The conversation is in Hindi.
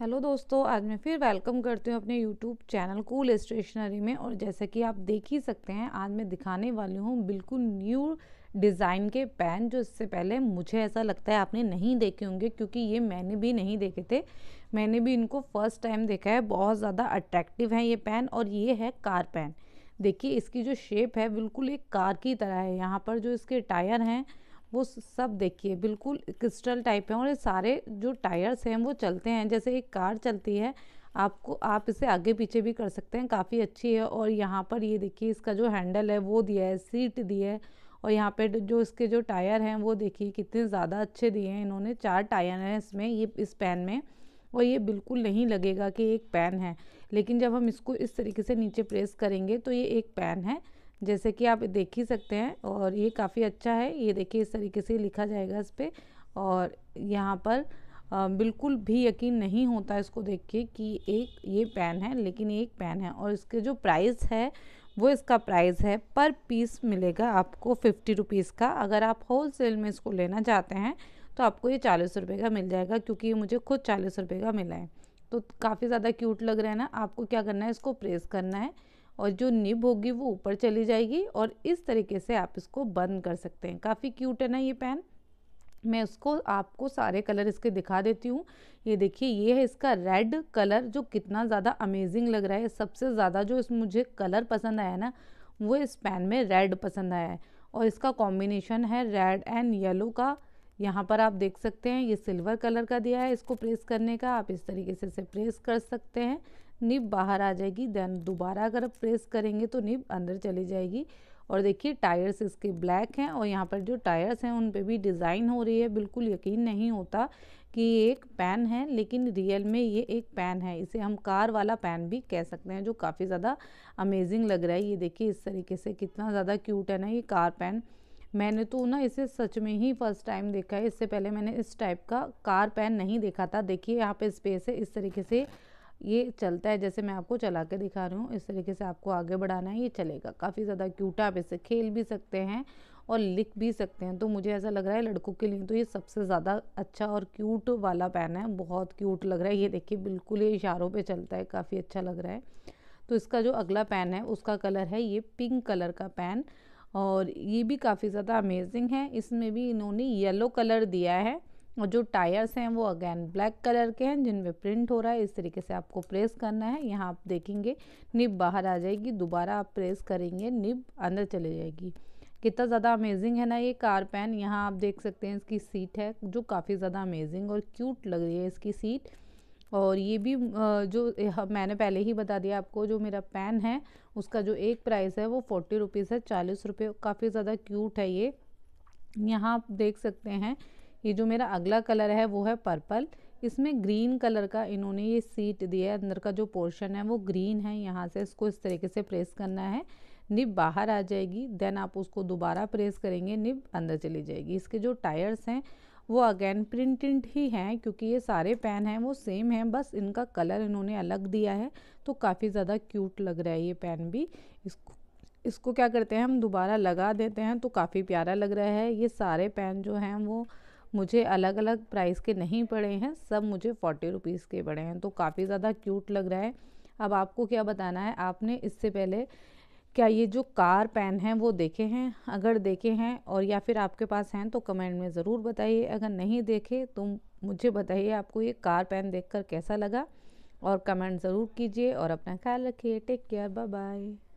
हेलो दोस्तों आज मैं फिर वेलकम करती हूँ अपने यूट्यूब चैनल कूल स्टेशनरी में और जैसा कि आप देख ही सकते हैं आज मैं दिखाने वाली हूँ बिल्कुल न्यू डिज़ाइन के पेन जो इससे पहले मुझे ऐसा लगता है आपने नहीं देखे होंगे क्योंकि ये मैंने भी नहीं देखे थे मैंने भी इनको फ़र्स्ट टाइम देखा है बहुत ज़्यादा अट्रैक्टिव है ये पेन और ये है कार पेन देखिए इसकी जो शेप है बिल्कुल एक कार की तरह है यहाँ पर जो इसके टायर हैं वो सब देखिए बिल्कुल क्रिस्टल टाइप है और ये सारे जो टायर्स हैं वो चलते हैं जैसे एक कार चलती है आपको आप इसे आगे पीछे भी कर सकते हैं काफ़ी अच्छी है और यहाँ पर ये देखिए इसका जो हैंडल है वो दिया है सीट दी है और यहाँ पे जो इसके जो टायर हैं वो देखिए कितने ज़्यादा अच्छे दिए हैं इन्होंने चार टायर हैं इसमें ये इस पैन में और ये बिल्कुल नहीं लगेगा कि एक पैन है लेकिन जब हम इसको इस तरीके से नीचे प्रेस करेंगे तो ये एक पैन है जैसे कि आप देख ही सकते हैं और ये काफ़ी अच्छा है ये देखिए इस तरीके से लिखा जाएगा इस पर और यहाँ पर आ, बिल्कुल भी यकीन नहीं होता इसको देख के कि एक ये पेन है लेकिन ये एक पेन है और इसके जो प्राइस है वो इसका प्राइस है पर पीस मिलेगा आपको फिफ्टी रुपीज़ का अगर आप होल सेल में इसको लेना चाहते हैं तो आपको ये चालीस रुपये का मिल जाएगा क्योंकि ये मुझे खुद चालीस रुपये का मिला है तो काफ़ी ज़्यादा क्यूट लग रहा है ना आपको क्या करना है इसको प्रेस करना है और जो निब होगी वो ऊपर चली जाएगी और इस तरीके से आप इसको बंद कर सकते हैं काफ़ी क्यूट है ना ये पेन मैं उसको आपको सारे कलर इसके दिखा देती हूँ ये देखिए ये है इसका रेड कलर जो कितना ज़्यादा अमेजिंग लग रहा है सबसे ज़्यादा जो इस मुझे कलर पसंद आया ना वो इस पेन में रेड पसंद आया है और इसका कॉम्बिनेशन है रेड एंड येलो का यहाँ पर आप देख सकते हैं ये सिल्वर कलर का दिया है इसको प्रेस करने का आप इस तरीके से इसे प्रेस कर सकते हैं निब बाहर आ जाएगी देन दोबारा अगर प्रेस करेंगे तो निब अंदर चली जाएगी और देखिए टायर्स इसके ब्लैक हैं और यहाँ पर जो टायर्स हैं उन पर भी डिज़ाइन हो रही है बिल्कुल यकीन नहीं होता कि ये एक पैन है लेकिन रियल में ये एक पैन है इसे हम कार वाला पैन भी कह सकते हैं जो काफ़ी ज़्यादा अमेजिंग लग रहा है ये देखिए इस तरीके से कितना ज़्यादा क्यूट है ना ये कार पैन मैंने तो ना इसे सच में ही फर्स्ट टाइम देखा है इससे पहले मैंने इस टाइप का कार पैन नहीं देखा था देखिए यहाँ पे स्पेस है इस तरीके से ये चलता है जैसे मैं आपको चला के दिखा रही हूँ इस तरीके से आपको आगे बढ़ाना है ये चलेगा काफ़ी ज़्यादा क्यूट है आप इसे खेल भी सकते हैं और लिख भी सकते हैं तो मुझे ऐसा लग रहा है लड़कों के लिए तो ये सबसे ज़्यादा अच्छा और क्यूट वाला पेन है बहुत क्यूट लग रहा है ये देखिए बिल्कुल ये इशारों पे चलता है काफ़ी अच्छा लग रहा है तो इसका जो अगला पेन है उसका कलर है ये पिंक कलर का पेन और ये भी काफ़ी ज़्यादा अमेजिंग है इसमें भी इन्होंने येलो कलर दिया है और जो टायर्स हैं वो अगेन ब्लैक कलर के हैं जिनमें प्रिंट हो रहा है इस तरीके से आपको प्रेस करना है यहाँ आप देखेंगे निब बाहर आ जाएगी दोबारा आप प्रेस करेंगे निब अंदर चले जाएगी कितना ज़्यादा अमेजिंग है ना ये कार पैन यहाँ आप देख सकते हैं इसकी सीट है जो काफ़ी ज़्यादा अमेजिंग और क्यूट लग रही है इसकी सीट और ये भी जो मैंने पहले ही बता दिया आपको जो मेरा पेन है उसका जो एक प्राइस है वो फोर्टी रुपीज़ है चालीस रुपये काफ़ी ज़्यादा क्यूट है ये यहाँ आप देख सकते हैं ये जो मेरा अगला कलर है वो है पर्पल इसमें ग्रीन कलर का इन्होंने ये सीट दिया है अंदर का जो पोर्शन है वो ग्रीन है यहाँ से इसको इस तरीके से प्रेस करना है निब बाहर आ जाएगी देन आप उसको दोबारा प्रेस करेंगे निब अंदर चली जाएगी इसके जो टायर्स हैं वो अगेन प्रिंटेड ही हैं क्योंकि ये सारे पेन हैं वो सेम हैं बस इनका कलर इन्होंने अलग दिया है तो काफ़ी ज़्यादा क्यूट लग रहा है ये पेन भी इसको इसको क्या करते हैं हम दोबारा लगा देते हैं तो काफ़ी प्यारा लग रहा है ये सारे पेन जो हैं वो मुझे अलग अलग प्राइस के नहीं पड़े हैं सब मुझे फोर्टी रुपीज़ के पड़े हैं तो काफ़ी ज़्यादा क्यूट लग रहा है अब आपको क्या बताना है आपने इससे पहले क्या ये जो कार पेन हैं वो देखे हैं अगर देखे हैं और या फिर आपके पास हैं तो कमेंट में ज़रूर बताइए अगर नहीं देखे तो मुझे बताइए आपको ये कार पेन देखकर कैसा लगा और कमेंट ज़रूर कीजिए और अपना ख्याल रखिए टेक केयर बाय बाय